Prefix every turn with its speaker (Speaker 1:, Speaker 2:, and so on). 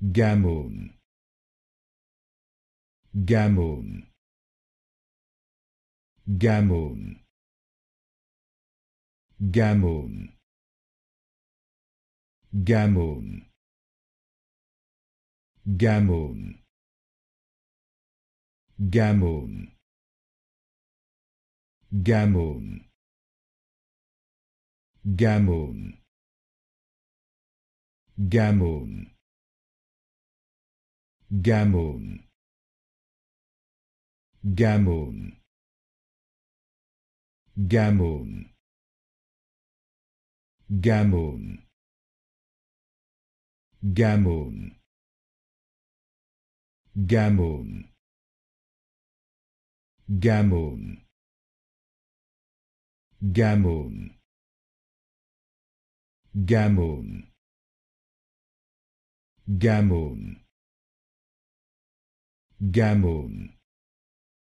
Speaker 1: Gamoon. Gamoon. Gamoon. Gamoon. Gamoon. Gamoon. Gamoon. Gamoon. Gamoon. Gamoon. Gammon Gammon Gammon Gammon Gammon Gammon Gammon Gammon Gammon Gammon Gamun.